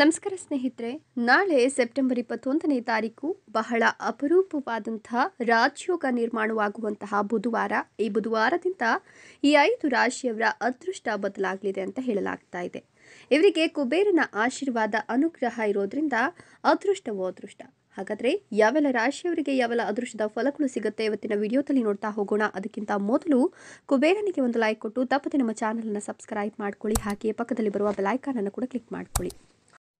ನಮಸ್ಕಾರ ಸ್ನೇಹಿತರೆ ನಾಳೆ ಸೆಪ್ಟೆಂಬರ್ ಇಪ್ಪತ್ತೊಂದನೇ ತಾರೀಕು ಬಹಳ ಅಪರೂಪವಾದಂತಹ ರಾಜಯೋಗ ನಿರ್ಮಾಣವಾಗುವಂತಹ ಬುಧವಾರ ಈ ಬುಧವಾರದಿಂದ ಈ ಐದು ರಾಶಿಯವರ ಅದೃಷ್ಟ ಬದಲಾಗಲಿದೆ ಅಂತ ಹೇಳಲಾಗ್ತಾ ಇದೆ ಇವರಿಗೆ ಕುಬೇರನ ಆಶೀರ್ವಾದ ಅನುಗ್ರಹ ಇರೋದ್ರಿಂದ ಅದೃಷ್ಟವೋ ಅದೃಷ್ಟ ಹಾಗಾದರೆ ಯಾವೆಲ್ಲ ರಾಶಿಯವರಿಗೆ ಯಾವೆಲ್ಲ ಅದೃಷ್ಟದ ಫಲಗಳು ಸಿಗುತ್ತೆ ಇವತ್ತಿನ ವಿಡಿಯೋದಲ್ಲಿ ನೋಡ್ತಾ ಹೋಗೋಣ ಅದಕ್ಕಿಂತ ಮೊದಲು ಕುಬೇರನಿಗೆ ಒಂದು ಲೈಕ್ ಕೊಟ್ಟು ತಪ್ಪದೆ ನಮ್ಮ ಚಾನಲನ್ನು ಸಬ್ಸ್ಕ್ರೈಬ್ ಮಾಡ್ಕೊಳ್ಳಿ ಹಾಗೆಯೇ ಪಕ್ಕದಲ್ಲಿ ಬರುವ ಬೆಲೈಕಾನನ್ನು ಕೂಡ ಕ್ಲಿಕ್ ಮಾಡ್ಕೊಳ್ಳಿ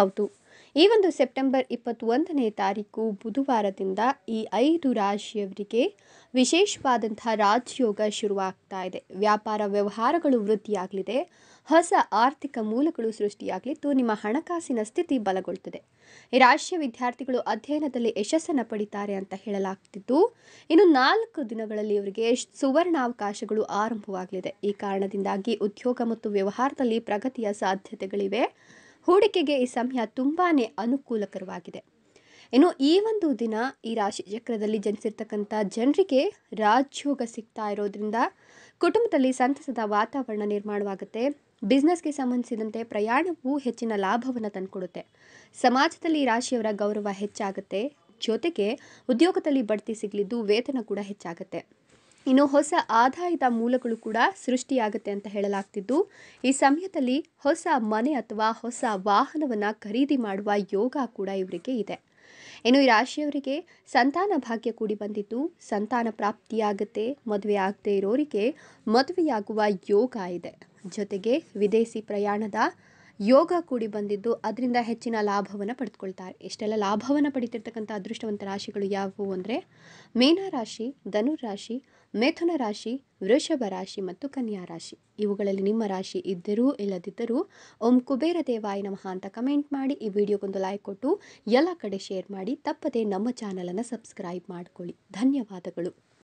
ಹೌದು ಈ ಒಂದು ಸೆಪ್ಟೆಂಬರ್ ಇಪ್ಪತ್ತೊಂದನೇ ತಾರೀಕು ಬುಧವಾರದಿಂದ ಈ ಐದು ರಾಶಿಯವರಿಗೆ ವಿಶೇಷವಾದಂತಹ ರಾಜಯೋಗ ಶುರುವಾಗ್ತಾ ಇದೆ ವ್ಯಾಪಾರ ವ್ಯವಹಾರಗಳು ವೃದ್ಧಿಯಾಗಲಿದೆ ಹೊಸ ಆರ್ಥಿಕ ಮೂಲಗಳು ಸೃಷ್ಟಿಯಾಗಲಿದ್ದು ನಿಮ್ಮ ಹಣಕಾಸಿನ ಸ್ಥಿತಿ ಬಲಗೊಳ್ಳುತ್ತದೆ ಈ ರಾಶಿಯ ವಿದ್ಯಾರ್ಥಿಗಳು ಅಧ್ಯಯನದಲ್ಲಿ ಯಶಸ್ಸನ್ನು ಪಡಿತಾರೆ ಅಂತ ಹೇಳಲಾಗ್ತಿದ್ದು ಇನ್ನು ನಾಲ್ಕು ದಿನಗಳಲ್ಲಿ ಇವರಿಗೆ ಸುವರ್ಣಾವಕಾಶಗಳು ಆರಂಭವಾಗಲಿದೆ ಈ ಕಾರಣದಿಂದಾಗಿ ಉದ್ಯೋಗ ಮತ್ತು ವ್ಯವಹಾರದಲ್ಲಿ ಪ್ರಗತಿಯ ಸಾಧ್ಯತೆಗಳಿವೆ ಹೂಡಿಕೆಗೆ ಈ ಸಮಯ ತುಂಬಾ ಅನುಕೂಲಕರವಾಗಿದೆ ಇನ್ನು ಈ ಒಂದು ದಿನ ಈ ರಾಶಿ ಚಕ್ರದಲ್ಲಿ ಜನಿಸಿರ್ತಕ್ಕಂಥ ಜನರಿಗೆ ರಾಜ್ಯೋಗ ಸಿಗ್ತಾ ಇರೋದ್ರಿಂದ ಕುಟುಂಬದಲ್ಲಿ ಸಂತಸದ ವಾತಾವರಣ ನಿರ್ಮಾಣವಾಗುತ್ತೆ ಬಿಸ್ನೆಸ್ಗೆ ಸಂಬಂಧಿಸಿದಂತೆ ಪ್ರಯಾಣವು ಹೆಚ್ಚಿನ ಲಾಭವನ್ನು ತಂದುಕೊಡುತ್ತೆ ಸಮಾಜದಲ್ಲಿ ರಾಶಿಯವರ ಗೌರವ ಹೆಚ್ಚಾಗುತ್ತೆ ಜೊತೆಗೆ ಉದ್ಯೋಗದಲ್ಲಿ ಬಡ್ತಿ ಸಿಗಲಿದ್ದು ವೇತನ ಕೂಡ ಹೆಚ್ಚಾಗುತ್ತೆ ಇನ್ನು ಹೊಸ ಆದಾಯದ ಮೂಲಗಳು ಕೂಡ ಸೃಷ್ಟಿಯಾಗುತ್ತೆ ಅಂತ ಹೇಳಲಾಗ್ತಿದ್ದು ಈ ಸಮಯದಲ್ಲಿ ಹೊಸ ಮನೆ ಅಥವಾ ಹೊಸ ವಾಹನವನ್ನು ಖರೀದಿ ಮಾಡುವ ಯೋಗ ಕೂಡ ಇವರಿಗೆ ಇದೆ ಇನ್ನು ಈ ರಾಶಿಯವರಿಗೆ ಸಂತಾನ ಭಾಗ್ಯ ಕೂಡಿ ಬಂದಿದ್ದು ಸಂತಾನ ಪ್ರಾಪ್ತಿಯಾಗುತ್ತೆ ಮದುವೆ ಆಗದೆ ಇರೋರಿಗೆ ಮದುವೆಯಾಗುವ ಯೋಗ ಇದೆ ಜೊತೆಗೆ ವಿದೇಶಿ ಪ್ರಯಾಣದ ಯೋಗ ಕೂಡಿ ಬಂದಿದ್ದು ಅದರಿಂದ ಹೆಚ್ಚಿನ ಲಾಭವನ್ನು ಪಡೆದುಕೊಳ್ತಾರೆ ಇಷ್ಟೆಲ್ಲ ಲಾಭವನ್ನು ಪಡಿತಿರ್ತಕ್ಕಂಥ ಅದೃಷ್ಟವಂತ ರಾಶಿಗಳು ಯಾವುವು ಅಂದರೆ ಮೀನ ರಾಶಿ ರಾಶಿ ಮೇಥುನ ರಾಶಿ ವೃಷಭ ರಾಶಿ ಮತ್ತು ಕನ್ಯಾ ರಾಶಿ ಇವುಗಳಲ್ಲಿ ನಿಮ್ಮ ರಾಶಿ ಇದ್ದರೂ ಇಲ್ಲದಿದ್ದರೂ ಓಂ ಕುಬೇರ ದೇವಾಯಿ ನಮಃ ಅಂತ ಕಮೆಂಟ್ ಮಾಡಿ ಈ ವಿಡಿಯೋಗೊಂದು ಲೈಕ್ ಕೊಟ್ಟು ಎಲ್ಲ ಕಡೆ ಶೇರ್ ಮಾಡಿ ತಪ್ಪದೇ ನಮ್ಮ ಚಾನಲನ್ನು ಸಬ್ಸ್ಕ್ರೈಬ್ ಮಾಡಿಕೊಳ್ಳಿ ಧನ್ಯವಾದಗಳು